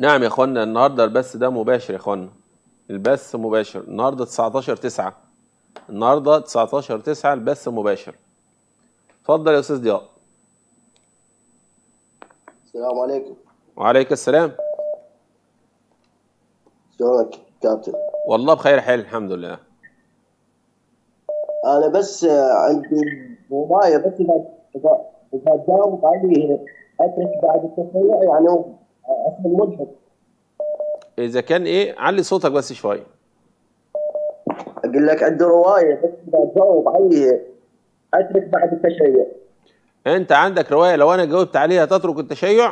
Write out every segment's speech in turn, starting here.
نعم يا اخوانا النهارده البث ده مباشر يا اخوانا البث مباشر النهارده 19 9 النهارده 19 9 البث مباشر اتفضل يا استاذ ضياء السلام عليكم وعليك السلام شلونك كابتن والله بخير حال الحمد لله انا بس عندي موبايل بس اذا اذا جاوب عليه اترك بعد التصوير يعني اصلا مجهد اذا كان ايه علي صوتك بس شويه اقول لك عندي روايه بس بجاوب عليها اترك بعد التشيع انت عندك روايه لو انا جاوبت عليها تترك التشيع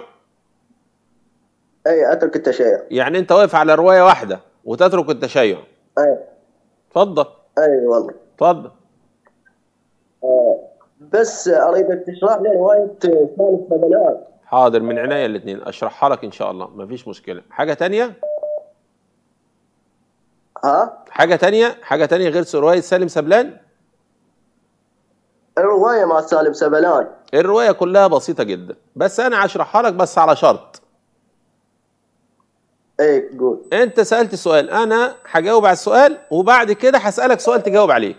اي اترك التشيع يعني انت واقف على روايه واحده وتترك التشيع اي اتفضل اي والله اتفضل آه، بس اريدك تشرح لي روايه ثالث بدلات حاضر من عناية الاثنين اشرحها لك ان شاء الله مفيش مشكله حاجه تانية ها حاجه تانية حاجه تانية غير روايه سالم سبلان الروايه مع سالم سبلان الروايه كلها بسيطه جدا بس انا هشرحها لك بس على شرط ايه قول انت سالت سؤال انا هجاوب على السؤال وبعد كده هسالك سؤال تجاوب عليه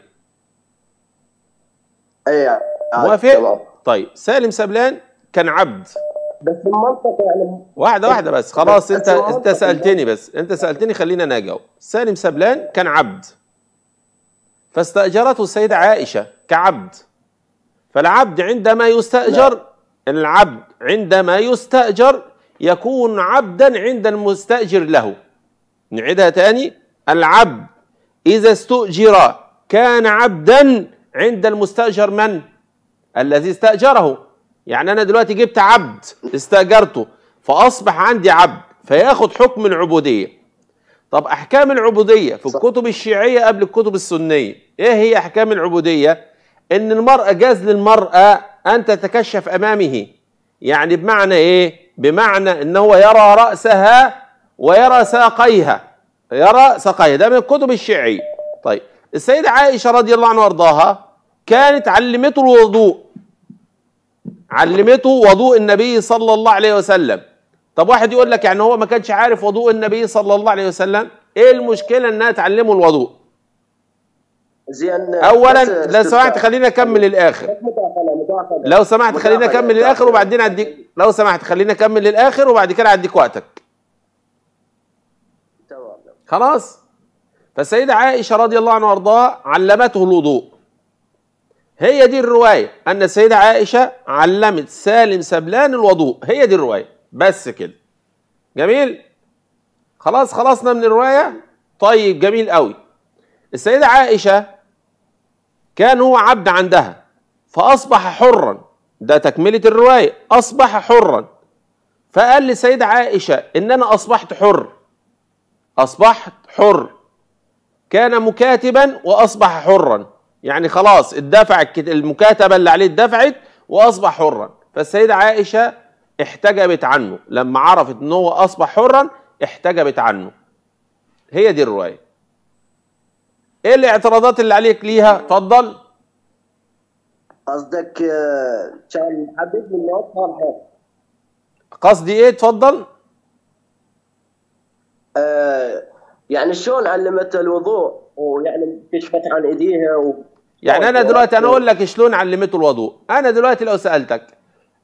ايه موافق طيب سالم سبلان كان عبد بس المنطقه يعني واحده واحده بس خلاص انت انت يعني سالتني بس انت سالتني خلينا انا اجاوب سالم سبلان كان عبد فاستاجرته السيده عائشه كعبد فالعبد عندما يستاجر لا. العبد عندما يستاجر يكون عبدا عند المستاجر له نعيدها تاني العبد اذا استؤجر كان عبدا عند المستاجر من الذي استاجره يعني انا دلوقتي جبت عبد استاجرته فاصبح عندي عبد فياخد حكم العبوديه طب احكام العبوديه في الكتب الشيعيه قبل الكتب السنيه ايه هي احكام العبوديه ان المراه جاز للمراه ان تتكشف امامه يعني بمعنى ايه بمعنى ان هو يرى راسها ويرى ساقيها يرى ساقيها ده من الكتب الشيعيه طيب السيده عائشه رضي الله عنها وارضاها كانت علمته الوضوء علمته وضوء النبي صلى الله عليه وسلم طب واحد يقول لك يعني هو ما كانش عارف وضوء النبي صلى الله عليه وسلم ايه المشكله انها تعلمه الوضوء اولا لو سمحت خلينا اكمل الاخر لو سمحت خلينا اكمل الاخر وبعدين اديك لو سمحت خلينا اكمل للاخر وبعد كده اديك وقتك خلاص فالسيده عائشه رضي الله عنها وارضاها علمته الوضوء هي دي الرواية أن السيدة عائشة علمت سالم سبلان الوضوء هي دي الرواية بس كده جميل خلاص خلصنا من الرواية طيب جميل قوي السيدة عائشة كان هو عبد عندها فأصبح حرا ده تكملة الرواية أصبح حرا فقال للسيدة عائشة إن أنا أصبحت حر أصبحت حر كان مكاتبا وأصبح حرا يعني خلاص الدفع المكاتبة اللي عليه اتدفعت وأصبح حرا فالسيدة عائشة احتجبت عنه لما عرفت ان هو اصبح حرا احتجبت عنه هي دي الرواية ايه الاعتراضات اللي عليك ليها اتفضل قصدك شعر حبيب من الله قصدي ايه اتفضل آه يعني شلون علمت الوضوء ويعني كشفت عن ايديها و... يعني انا دلوقتي انا اقول لك شلون علمته الوضوء انا دلوقتي لو سالتك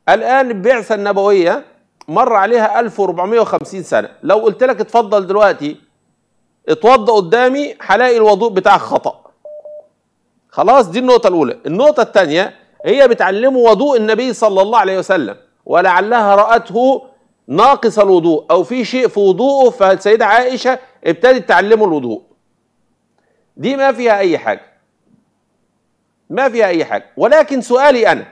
الان البعثه النبويه مر عليها 1450 سنه لو قلت لك اتفضل دلوقتي اتوضا قدامي هلاقي الوضوء بتاعك خطا خلاص دي النقطه الاولى النقطه الثانيه هي بتعلمه وضوء النبي صلى الله عليه وسلم ولعلها راته ناقص الوضوء او في شيء في وضوءه فالسيده عائشه ابتدت تعلمه الوضوء دي ما فيها اي حاجه ما فيها اي حاجه ولكن سؤالي انا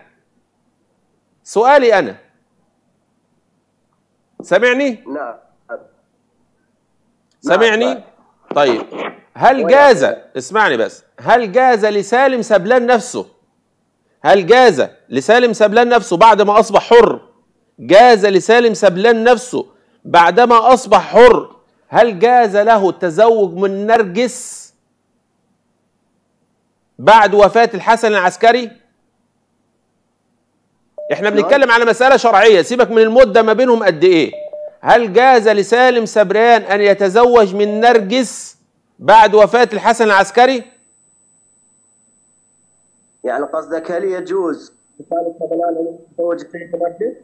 سؤالي انا سامعني نعم, نعم، سامعني طيب هل جاز اسمعني بس هل جاز لسالم سبلان نفسه هل جاز لسالم سبلان نفسه بعد ما اصبح حر جاز لسالم سبلان نفسه بعدما اصبح حر هل جاز له التزوج من نرجس بعد وفاة الحسن العسكري احنا نعم. بنتكلم على مسألة شرعية سيبك من المدة ما بينهم قد ايه هل جاز لسالم سبريان ان يتزوج من نرجس بعد وفاة الحسن العسكري يعني قصدك هل يجوز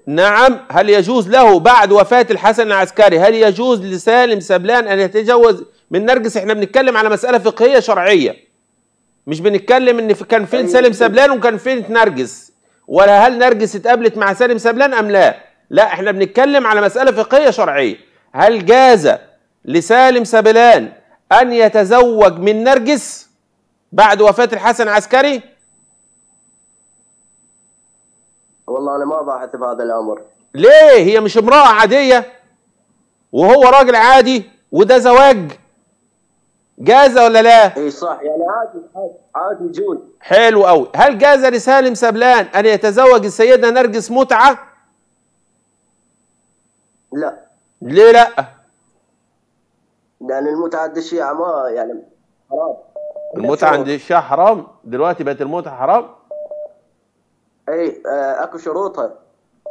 نعم هل يجوز له بعد وفاة الحسن العسكري هل يجوز لسالم سبلان أن يتجوز من نرجس احنا بنتكلم على مسألة فقهية شرعية مش بنتكلم ان كان فين سالم سبلان وكان فين نرجس ولا هل نرجس اتقابلت مع سالم سبلان ام لا لا احنا بنتكلم على مساله فقهيه شرعيه هل جاز لسالم سبلان ان يتزوج من نرجس بعد وفاه الحسن عسكري والله انا ما ضاحت بهذا الامر ليه هي مش امراه عاديه وهو راجل عادي وده زواج جاز ولا لا؟ اي صح يعني عادي عادي يجوز حلو قوي، هل جاز لسالم سبلان ان يتزوج السيده نرجس متعه؟ لا ليه لا؟ لان المتعه عند الشيعه ما يعني حرام المتعه عند الشيعه حرام؟ دلوقتي بقت المتعه حرام؟ اي آه، اكو شروطها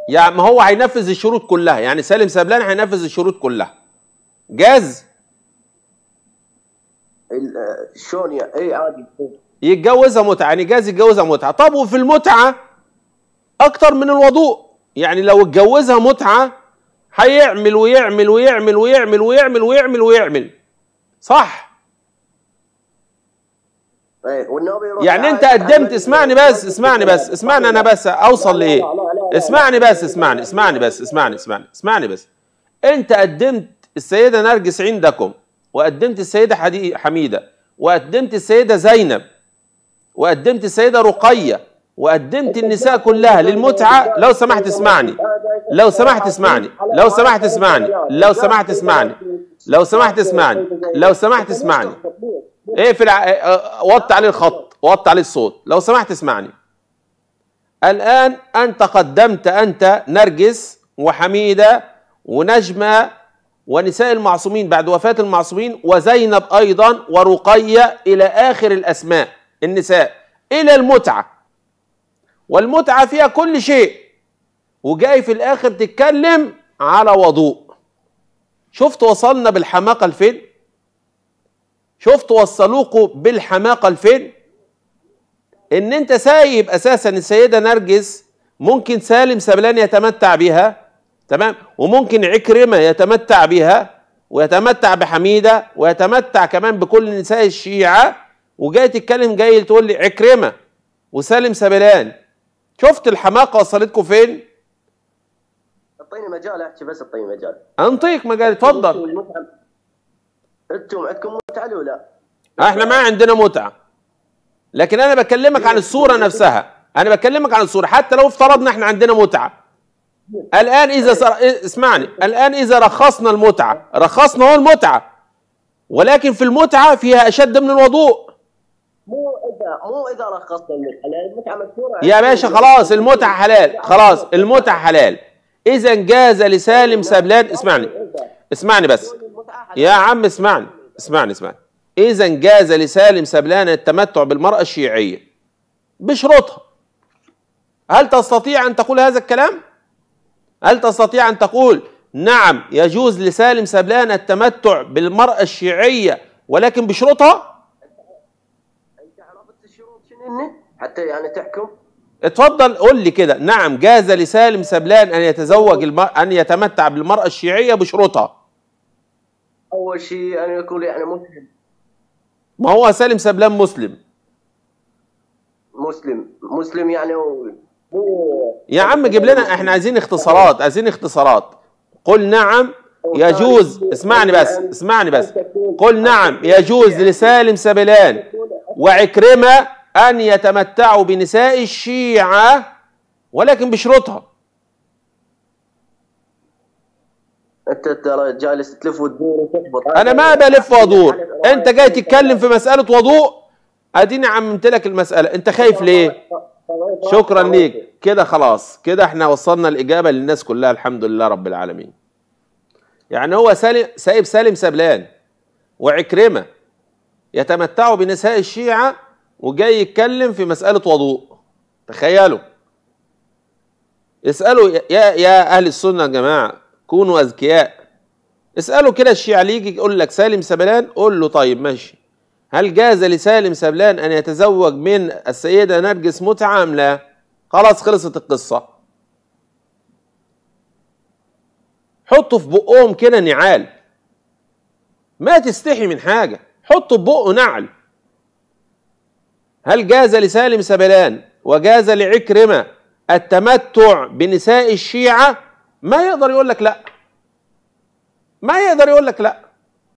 يعني ما هو هينفذ الشروط كلها يعني سالم سبلان هينفذ الشروط كلها جاز؟ شلون اي عادي يتجوزها متعه يعني جاز يتجوزها متعه طب وفي المتعه اكتر من الوضوء يعني لو اتجوزها متعه هيعمل ويعمل ويعمل ويعمل ويعمل ويعمل ويعمل صح إيه، يعني انت قدمت اسمعني بس اسمعني بس اسمعني انا بس اوصل لايه اسمعني بس اسمعني اسمعني بس اسمعني اسمعني اسمعني بس انت قدمت السيده نرجس عندكم وقدمت السيدة حميدة وقدمت السيدة زينب وقدمت السيدة رقية وقدمت النساء كلها للمتعة لو سمحت اسمعني لو سمحت اسمعني لو سمحت اسمعني لو سمحت اسمعني لو سمحت اسمعني لو سمحت اسمعني اقفل ايه ايه، اه، اه، وطي عليه الخط وطي عليه الصوت لو سمحت اسمعني الآن أنت قدمت أنت نرجس وحميدة ونجمة ونساء المعصومين بعد وفاة المعصومين وزينب أيضا ورقية إلى آخر الأسماء النساء إلى المتعة والمتعة فيها كل شيء وجاي في الآخر تتكلم على وضوء شفت وصلنا بالحماقة لفين شفت وصلوكوا بالحماقة لفين إن أنت سايب أساسا السيدة نرجس ممكن سالم سبلان يتمتع بها تمام وممكن عكرمة يتمتع بها ويتمتع بحميدة ويتمتع كمان بكل نساء الشيعة وجاي تتكلم جاي تقول لي عكرمة وسالم سبلان شفت الحماقة وصلتكم فين؟ اعطيني مجال احكي بس اعطيني مجال انطيك مجال اتفضل انتم عندكم متعه ولا لا؟ احنا ما عندنا متعه لكن انا بكلمك عن الصوره نفسها انا بكلمك عن الصوره حتى لو افترضنا احنا عندنا متعه الآن إذا سر... إيه، اسمعني الآن إذا رخصنا المتعة رخصنا هو المتعة ولكن في المتعة فيها أشد من الوضوء مو إذا مو إذا رخصنا المتعة المتعة مشهورة يا باشا خلاص المتعة حلال خلاص المتعة حلال إذا جاز لسالم سبلان اسمعني اسمعني بس يا عم اسمعني اسمعني اسمعني إذا جاز لسالم سبلان التمتع بالمرأة الشيعية بشروطها هل تستطيع أن تقول هذا الكلام؟ هل تستطيع أن تقول نعم يجوز لسالم سبلان التمتع بالمرأة الشيعية ولكن بشروطها؟ أنت عرفت الشروط شنو حتى يعني تحكم؟ اتفضل قول لي كده نعم جاز لسالم سبلان أن يتزوج المر... أن يتمتع بالمرأة الشيعية بشروطها أول شيء أن يكون يعني مسلم ما هو سالم سبلان مسلم مسلم مسلم يعني هو يا عم جيب لنا احنا عايزين اختصارات عايزين اختصارات قل نعم يجوز اسمعني بس اسمعني بس قل نعم يجوز لسالم سبلان وعكرمة أن يتمتعوا بنساء الشيعة ولكن بشروطها انت جالس تلف وتدور انا ما بلف وادور انت جاي تتكلم في مساله وضوء اديني عممت لك المساله انت خايف ليه شكرا ليك كده خلاص كده احنا وصلنا الاجابه للناس كلها الحمد لله رب العالمين يعني هو سالم سايب سالم سبلان وعكرمه يتمتعوا بنساء الشيعه وجاي يتكلم في مساله وضوء تخيلوا اسالوا يا يا اهل السنه يا جماعه كونوا اذكياء اسالوا كده الشيعه اللي يجي يقول لك سالم سبلان قول له طيب ماشي هل جاز لسالم سبلان أن يتزوج من السيدة نرجس متعة أم لا؟ خلاص خلصت القصة حطوا في بقهم كده نعال ما تستحي من حاجة حطوا في بقه نعل هل جاز لسالم سبلان وجاز لعكرمة التمتع بنساء الشيعة ما يقدر يقول لك لا ما يقدر يقول لك لا